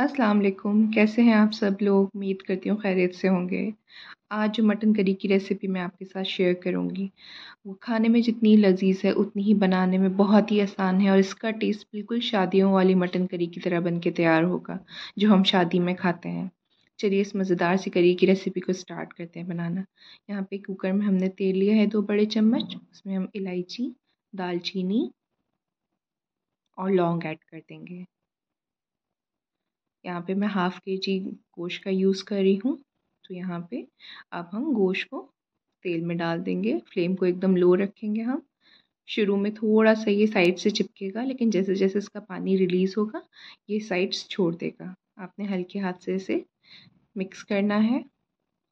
अस्सलाम वालेकुम कैसे हैं आप सब लोग उम्मीद करती हूँ खैरियत से होंगे आज जो मटन करी की रेसिपी मैं आपके साथ शेयर करूँगी वो खाने में जितनी लजीज है उतनी ही बनाने में बहुत ही आसान है और इसका टेस्ट बिल्कुल शादियों वाली मटन करी की तरह बन के तैयार होगा जो हम शादी में खाते हैं चलिए इस मज़ेदार सी करी की रेसिपी को स्टार्ट करते हैं बनाना यहाँ पे कुकर में हमने तेल लिया है दो बड़े चम्मच उसमें हम इलायची दालचीनी और लौंग ऐड कर देंगे यहाँ पे मैं हाफ़ के जी गोश्त का यूज़ कर रही हूँ तो यहाँ पे अब हम गोश्त को तेल में डाल देंगे फ्लेम को एकदम लो रखेंगे हम शुरू में थोड़ा सा ये साइड से चिपकेगा लेकिन जैसे जैसे इसका पानी रिलीज़ होगा ये साइड्स छोड़ देगा आपने हल्के हाथ से इसे मिक्स करना है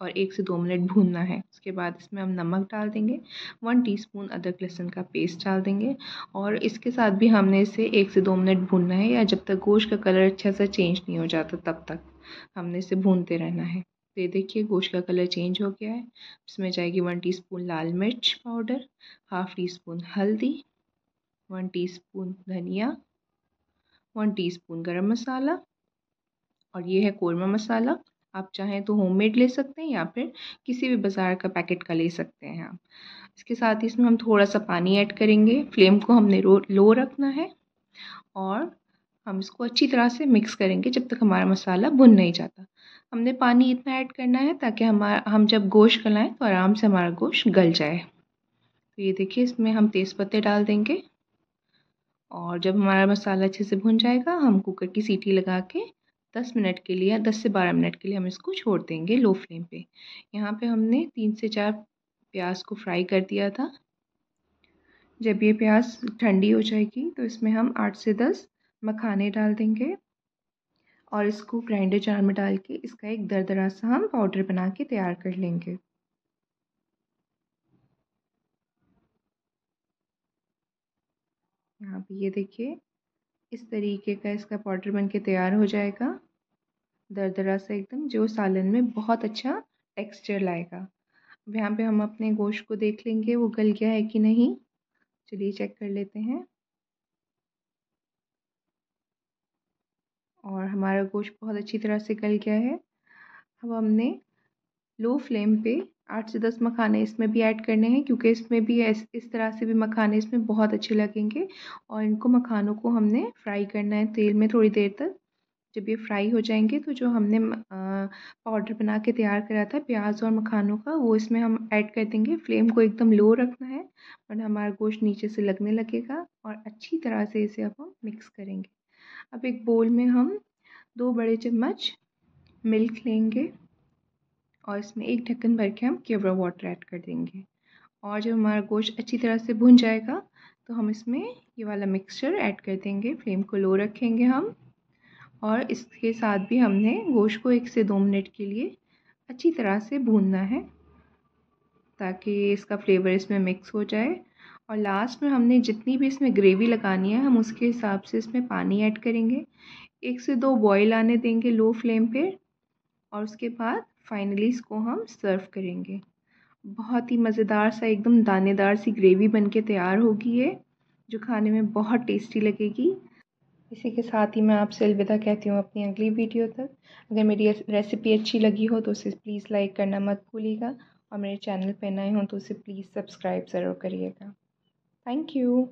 और एक से दो मिनट भूनना है उसके बाद इसमें हम नमक डाल देंगे वन टीस्पून अदरक लहसुन का पेस्ट डाल देंगे और इसके साथ भी हमने इसे एक से दो मिनट भूनना है या जब तक गोश्त का कलर अच्छा सा चेंज नहीं हो जाता तब तक हमने इसे भूनते रहना है तो ये देखिए गोश्त का कलर चेंज हो गया है इसमें जाएगी वन टी लाल मिर्च पाउडर हाफ़ टी स्पून हल्दी वन टी धनिया वन टी स्पून मसाला और ये है कोरमा मसाला आप चाहें तो होममेड ले सकते हैं या फिर किसी भी बाज़ार का पैकेट का ले सकते हैं आप इसके साथ ही इसमें हम थोड़ा सा पानी ऐड करेंगे फ्लेम को हमने लो रखना है और हम इसको अच्छी तरह से मिक्स करेंगे जब तक हमारा मसाला भुन नहीं जाता हमने पानी इतना ऐड करना है ताकि हमारा हम जब गोश्त गलाएँ तो आराम से हमारा गोश्त गल जाए तो ये देखिए इसमें हम तेज़ पत्ते डाल देंगे और जब हमारा मसाला अच्छे से भुन जाएगा हम कुकर की सीटी लगा के 10 मिनट के लिए 10 से 12 मिनट के लिए हम इसको छोड़ देंगे लो फ्लेम पे यहाँ पे हमने तीन से चार प्याज को फ्राई कर दिया था जब ये प्याज ठंडी हो जाएगी तो इसमें हम आठ से दस मखाने डाल देंगे और इसको ग्राइंडर जार में डाल के इसका एक दरदरा सा हम पाउडर बना के तैयार कर लेंगे यहाँ पे ये देखिए इस तरीके का इसका पाउडर बन के तैयार हो जाएगा दरदरा सा एकदम जो सालन में बहुत अच्छा टेक्सचर लाएगा अब यहाँ पे हम अपने गोश्त को देख लेंगे वो गल गया है कि नहीं चलिए चेक कर लेते हैं और हमारा गोश्त बहुत अच्छी तरह से गल गया है अब हमने लो फ्लेम पे आठ से दस मखाने इसमें भी ऐड करने हैं क्योंकि इसमें भी इस इस तरह से भी मखाने इसमें बहुत अच्छे लगेंगे और इनको मखानों को हमने फ्राई करना है तेल में थोड़ी देर तक जब ये फ्राई हो जाएंगे तो जो हमने पाउडर बना के तैयार करा था प्याज और मखानों का वो इसमें हम ऐड कर देंगे फ्लेम को एकदम लो रखना है और हमारा गोश्त नीचे से लगने लगेगा और अच्छी तरह से इसे अब हम मिक्स करेंगे अब एक बोल में हम दो बड़े चम्मच मिल्क लेंगे और इसमें एक ढक्कन भर के हम केवरा वाटर ऐड कर देंगे और जब हमारा गोश्त अच्छी तरह से भुन जाएगा तो हम इसमें ये वाला मिक्सचर ऐड कर देंगे फ्लेम को लो रखेंगे हम और इसके साथ भी हमने गोश्त को एक से दो मिनट के लिए अच्छी तरह से भूनना है ताकि इसका फ्लेवर इसमें मिक्स हो जाए और लास्ट में हमने जितनी भी इसमें ग्रेवी लगानी है हम उसके हिसाब से इसमें पानी ऐड करेंगे एक से दो बॉईल आने देंगे लो फ्लेम पे और उसके बाद फाइनली इसको हम सर्व करेंगे बहुत ही मज़ेदार सा एकदम दानेदार सी ग्रेवी बनके तैयार होगी ये जो खाने में बहुत टेस्टी लगेगी इसी के साथ ही मैं आपसे अलविदा कहती हूँ अपनी अगली वीडियो तक अगर मेरी रेसिपी अच्छी लगी हो तो उसे प्लीज़ लाइक करना मत भूलिएगा और मेरे चैनल पर नए हों तो उसे प्लीज़ सब्सक्राइब ज़रूर करिएगा थैंक यू